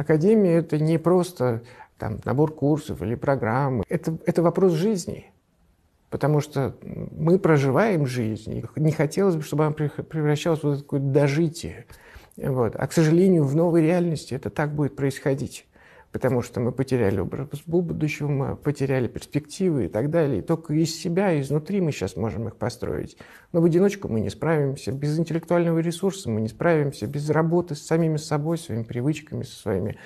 Академия – это не просто там, набор курсов или программы. Это, это вопрос жизни. Потому что мы проживаем жизнь. Не хотелось бы, чтобы она превращалась в такое дожитие. Вот. А, к сожалению, в новой реальности это так будет происходить потому что мы потеряли образ будущего, мы потеряли перспективы и так далее. И только из себя, изнутри мы сейчас можем их построить. Но в одиночку мы не справимся, без интеллектуального ресурса мы не справимся, без работы с самими собой, своими привычками, со своими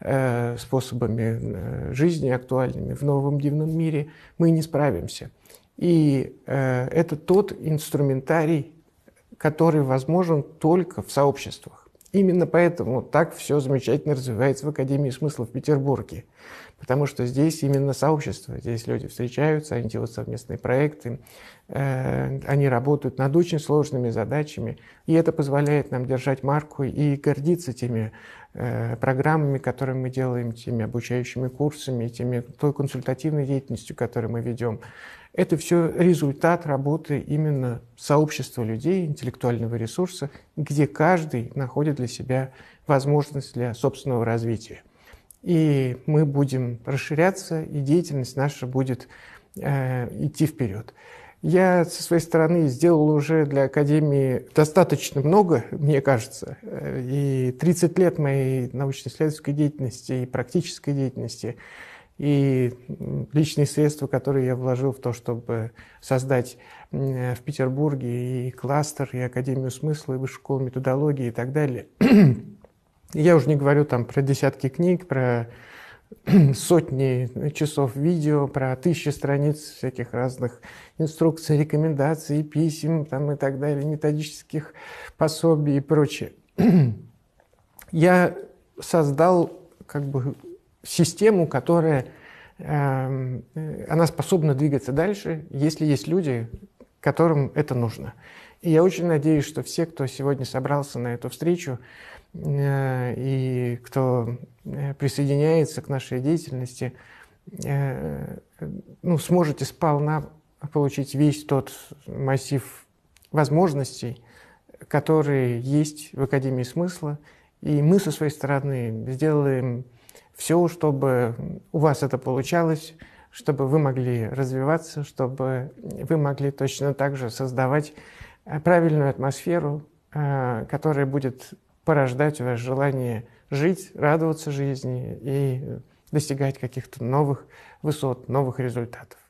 э, способами э, жизни актуальными в новом дивном мире мы не справимся. И э, это тот инструментарий, который возможен только в сообществах. Именно поэтому так все замечательно развивается в Академии смысла в Петербурге. Потому что здесь именно сообщество, здесь люди встречаются, они делают совместные проекты, э, они работают над очень сложными задачами, и это позволяет нам держать марку и гордиться теми Э, программами, которые мы делаем, теми обучающими курсами, теми, той консультативной деятельностью, которую мы ведем. Это все результат работы именно сообщества людей, интеллектуального ресурса, где каждый находит для себя возможность для собственного развития. И мы будем расширяться, и деятельность наша будет э, идти вперед. Я со своей стороны сделал уже для Академии достаточно много, мне кажется. Э, и 30 лет моей научно-исследовательской деятельности и практической деятельности, и личные средства, которые я вложил в то, чтобы создать э, в Петербурге и кластер, и Академию смысла, и Высшую школу методологии и так далее. Я уже не говорю там про десятки книг, про сотни часов видео, про тысячи страниц всяких разных инструкций, рекомендаций, писем там, и так далее, методических пособий и прочее. Я создал как бы систему, которая эм, э, она способна двигаться дальше, если есть люди, которым это нужно. И я очень надеюсь, что все, кто сегодня собрался на эту встречу э, и кто э, присоединяется к нашей деятельности, э, ну, сможете сполна получить весь тот массив возможностей, которые есть в Академии смысла. И мы со своей стороны сделаем все, чтобы у вас это получалось, чтобы вы могли развиваться, чтобы вы могли точно так же создавать э, правильную атмосферу, которая будет порождать у вас желание жить, радоваться жизни и достигать каких-то новых высот, новых результатов.